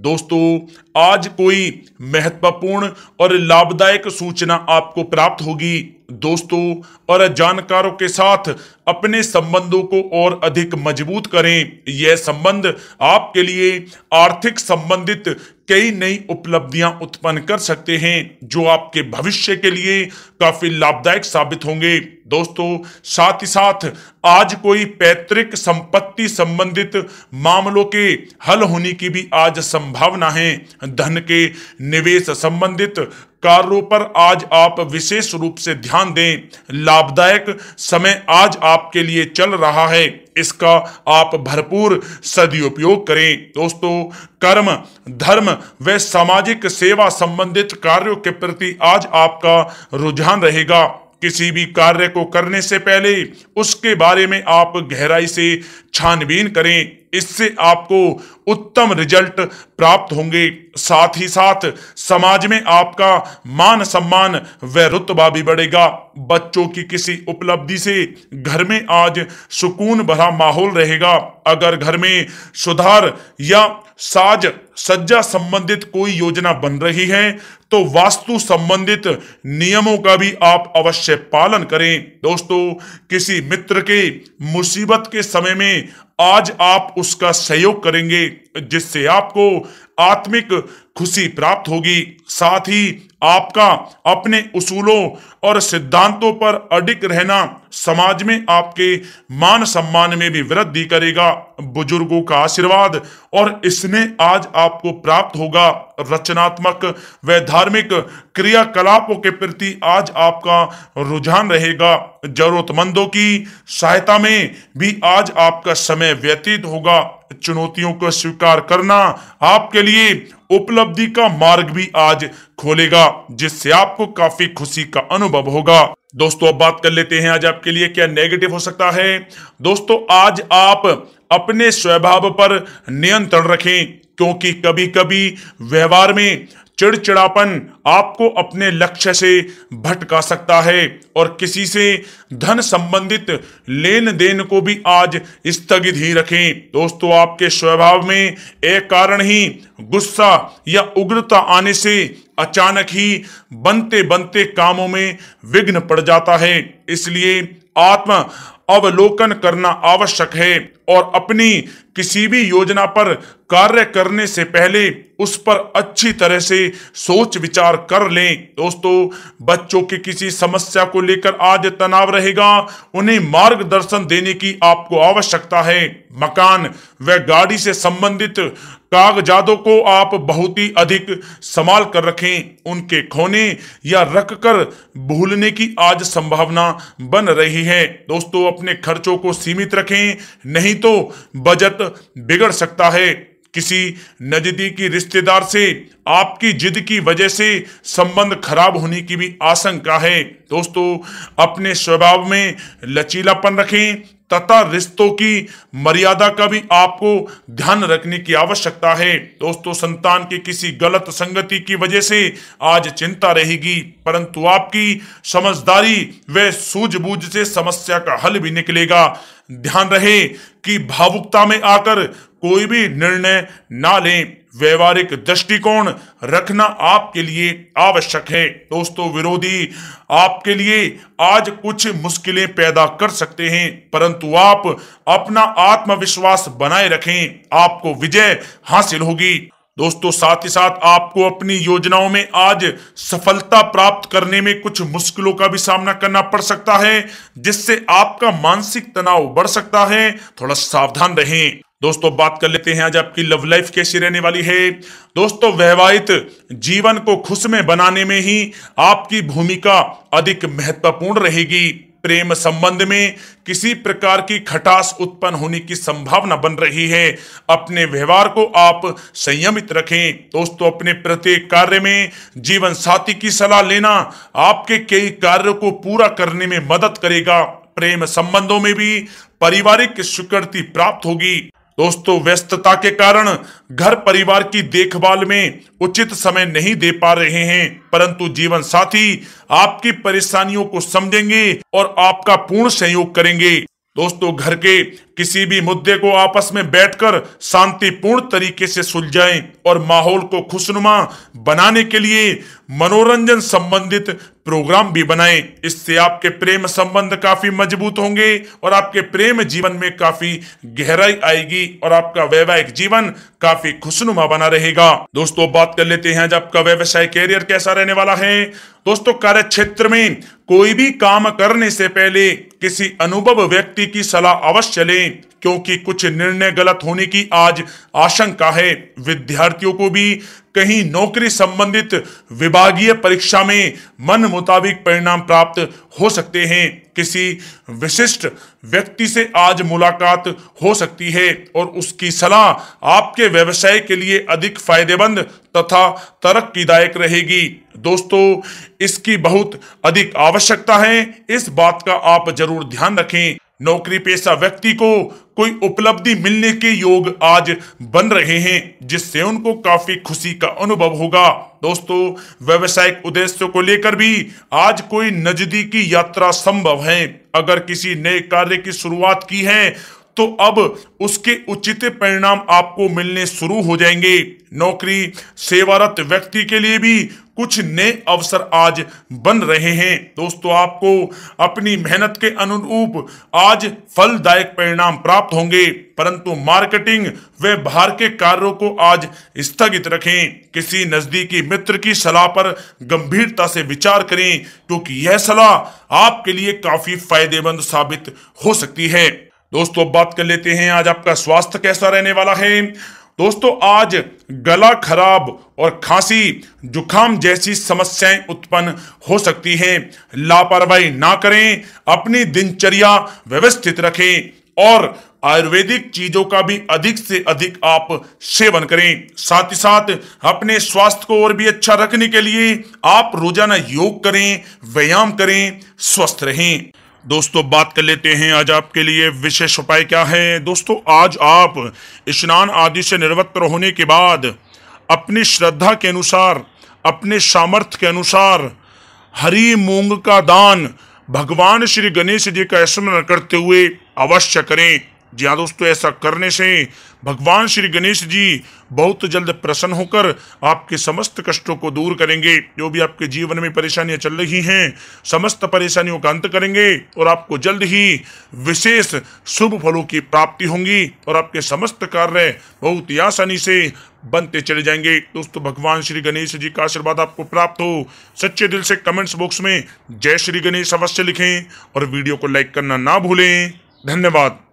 दोस्तों आज कोई महत्वपूर्ण और लाभदायक सूचना आपको प्राप्त होगी दोस्तों और जानकारों के साथ अपने संबंधों को और अधिक मजबूत करें यह संबंध आपके लिए आर्थिक संबंधित कई नई उपलब्धियां उत्पन्न कर सकते हैं जो आपके भविष्य के लिए काफी लाभदायक साबित होंगे दोस्तों साथ ही साथ आज कोई पैतृक संपत्ति संबंधित मामलों के हल होने की भी आज संभावना है धन के निवेश संबंधित कार्यों पर आज आप विशेष रूप से ध्यान दें लाभदायक समय आज आपके लिए चल रहा है इसका आप भरपूर सदुपयोग करें दोस्तों कर्म धर्म व सामाजिक सेवा संबंधित कार्यों के प्रति आज आपका रुझान रहेगा किसी भी कार्य को करने से पहले उसके बारे में आप गहराई से छानबीन करें इससे आपको उत्तम रिजल्ट प्राप्त होंगे साथ ही साथ समाज में आपका मान सम्मान व रुतबा भी बढ़ेगा बच्चों की किसी उपलब्धि से घर में आज सुकून भरा माहौल रहेगा अगर घर में सुधार या साज सज्जा संबंधित कोई योजना बन रही है तो वास्तु संबंधित नियमों का भी आप अवश्य पालन करें दोस्तों किसी मित्र के मुसीबत के समय में आज आप उसका सहयोग करेंगे जिससे आपको आत्मिक खुशी प्राप्त होगी साथ ही आपका अपने उसूलों और सिद्धांतों पर अडिक रहना समाज में आपके मान सम्मान में भी वृद्धि करेगा बुजुर्गों का आशीर्वाद और इसने आज आपको प्राप्त होगा रचनात्मक व धार्मिक क्रियाकलापों के प्रति आज आपका रुझान रहेगा जरूरतमंदों की सहायता में भी आज आपका समय व्यतीत होगा चुनौतियों को स्वीकार करना आपके लिए उपलब्धि का मार्ग भी आज खोलेगा जिससे आपको काफी खुशी का अनुभव होगा दोस्तों अब बात कर लेते हैं आज आपके लिए क्या नेगेटिव हो सकता है दोस्तों आज आप अपने स्वभाव पर नियंत्रण रखें क्योंकि कभी कभी व्यवहार में चिड़चिड़ापन आपको अपने लक्ष्य से भटका सकता है और किसी से धन संबंधित लेन देन को भी आज स्थगित ही रखें दोस्तों आपके स्वभाव में एक कारण ही गुस्सा या उग्रता आने से अचानक ही बनते बनते कामों में विघ्न पड़ जाता है इसलिए आत्म अवलोकन करना आवश्यक है और अपनी किसी भी योजना पर कार्य करने से पहले उस पर अच्छी तरह से सोच विचार कर लें दोस्तों बच्चों की किसी समस्या को लेकर आज तनाव रहेगा उन्हें मार्गदर्शन देने की आपको आवश्यकता है मकान व गाड़ी से संबंधित कागजातों को आप बहुत ही अधिक संभाल कर रखें उनके खोने या रख कर भूलने की आज संभावना बन रही है दोस्तों अपने खर्चों को सीमित रखें नहीं तो बजट बिगड़ सकता है किसी नजदीकी रिश्तेदार से आपकी जिद की वजह से संबंध खराब होने की भी आशंका है दोस्तों अपने स्वभाव में लचीलापन रखें तथा रिश्तों की मर्यादा का भी आपको ध्यान रखने की आवश्यकता है दोस्तों संतान की किसी गलत संगति की वजह से आज चिंता रहेगी परंतु आपकी समझदारी व सूझबूझ से समस्या का हल भी निकलेगा ध्यान रहे कि भावुकता में आकर कोई भी निर्णय ना लें व्यवहारिक दृष्टिकोण रखना आपके लिए आवश्यक है दोस्तों विरोधी आपके लिए आज कुछ मुश्किलें पैदा कर सकते हैं परंतु आप अपना आत्मविश्वास बनाए रखें आपको विजय हासिल होगी दोस्तों साथ ही साथ आपको अपनी योजनाओं में आज सफलता प्राप्त करने में कुछ मुश्किलों का भी सामना करना पड़ सकता है जिससे आपका मानसिक तनाव बढ़ सकता है थोड़ा सावधान रहें दोस्तों बात कर लेते हैं आज आपकी लव लाइफ कैसी रहने वाली है दोस्तों वैवाहित जीवन को खुश में बनाने में ही आपकी भूमिका अधिक महत्वपूर्ण रहेगी प्रेम संबंध में किसी प्रकार की खटास उत्पन्न होने की संभावना बन रही है अपने व्यवहार को आप संयमित रखें दोस्तों अपने प्रत्येक कार्य में जीवन साथी की सलाह लेना आपके कई कार्यों को पूरा करने में मदद करेगा प्रेम संबंधों में भी पारिवारिक स्वीकृति प्राप्त होगी दोस्तों व्यस्तता के कारण घर परिवार की देखभाल में उचित समय नहीं दे पा रहे हैं परंतु जीवन साथी आपकी परेशानियों को समझेंगे और आपका पूर्ण सहयोग करेंगे दोस्तों घर के किसी भी मुद्दे को आपस में बैठकर शांतिपूर्ण तरीके से सुलझाएं और माहौल को खुशनुमा बनाने के लिए मनोरंजन संबंधित प्रोग्राम भी बनाएं इससे आपके प्रेम संबंध काफी मजबूत होंगे और आपके प्रेम जीवन में काफी गहराई आएगी और आपका वैवाहिक जीवन काफी खुशनुमा बना रहेगा दोस्तों बात कर लेते हैं आज आपका व्यवसाय कैरियर कैसा रहने वाला है दोस्तों कार्य क्षेत्र में कोई भी काम करने से पहले किसी अनुभव व्यक्ति की सलाह अवश्य लें करें क्योंकि कुछ निर्णय गलत होने की आज आशंका है विद्यार्थियों को भी कहीं नौकरी संबंधित विभागीय परीक्षा में मन मुताबिक परिणाम प्राप्त हो सकते हैं किसी विशिष्ट व्यक्ति से आज मुलाकात हो सकती है और उसकी सलाह आपके व्यवसाय के लिए अधिक फायदेमंद तथा तरक्कीदायक रहेगी दोस्तों इसकी बहुत अधिक आवश्यकता है इस बात का आप जरूर ध्यान रखें नौकरी पेशा व्यक्ति को कोई उपलब्धि मिलने के योग आज बन रहे हैं जिससे उनको काफी खुशी का अनुभव होगा दोस्तों व्यवसायिक उद्देश्य को लेकर भी आज कोई नजदीकी यात्रा संभव है अगर किसी नए कार्य की शुरुआत की है तो अब उसके उचित परिणाम आपको मिलने शुरू हो जाएंगे नौकरी सेवारत व्यक्ति के लिए भी कुछ नए अवसर आज बन रहे हैं दोस्तों आपको अपनी मेहनत के अनुरूप आज फलदायक परिणाम प्राप्त होंगे परंतु मार्केटिंग व बाहर के कार्यों को आज स्थगित रखें किसी नजदीकी मित्र की सलाह पर गंभीरता से विचार करें क्योंकि यह सलाह आपके लिए काफी फायदेमंद साबित हो सकती है दोस्तों अब बात कर लेते हैं आज आपका स्वास्थ्य कैसा रहने वाला है दोस्तों आज गला खराब और खांसी जुखाम जैसी समस्याएं उत्पन्न हो सकती हैं लापरवाही ना करें अपनी दिनचर्या व्यवस्थित रखें और आयुर्वेदिक चीजों का भी अधिक से अधिक आप सेवन करें साथ ही साथ अपने स्वास्थ्य को और भी अच्छा रखने के लिए आप रोजाना योग करें व्यायाम करें स्वस्थ रहें दोस्तों बात कर लेते हैं आज आपके लिए विशेष उपाय क्या है दोस्तों आज आप स्नान आदि से निवृत्त होने के बाद अपनी श्रद्धा के अनुसार अपने सामर्थ्य के अनुसार हरी मूंग का दान भगवान श्री गणेश जी का स्मरण करते हुए अवश्य करें जी हाँ दोस्तों ऐसा करने से भगवान श्री गणेश जी बहुत जल्द प्रसन्न होकर आपके समस्त कष्टों को दूर करेंगे जो भी आपके जीवन में परेशानियां चल रही हैं समस्त परेशानियों का अंत करेंगे और आपको जल्द ही विशेष शुभ फलों की प्राप्ति होंगी और आपके समस्त कार्य बहुत ही आसानी से बनते चले जाएंगे दोस्तों भगवान श्री गणेश जी का आशीर्वाद आपको प्राप्त हो सच्चे दिल से कमेंट्स बॉक्स में जय श्री गणेश अवश्य लिखें और वीडियो को लाइक करना ना भूलें धन्यवाद